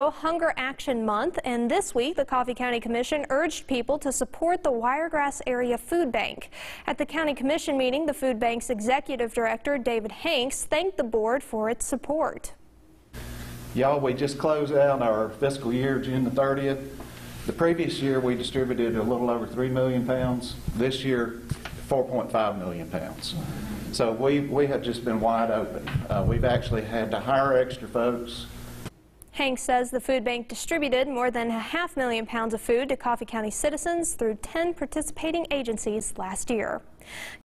Hunger Action Month, and this week the Coffee County Commission urged people to support the Wiregrass Area Food Bank. At the County Commission meeting, the food bank's executive director, David Hanks, thanked the board for its support. Y'all, we just closed out our fiscal year June the 30th. The previous year we distributed a little over 3 million pounds. This year, 4.5 million pounds. So we, we have just been wide open. Uh, we've actually had to hire extra folks Hank says the food bank distributed more than a half million pounds of food to Coffee County citizens through 10 participating agencies last year.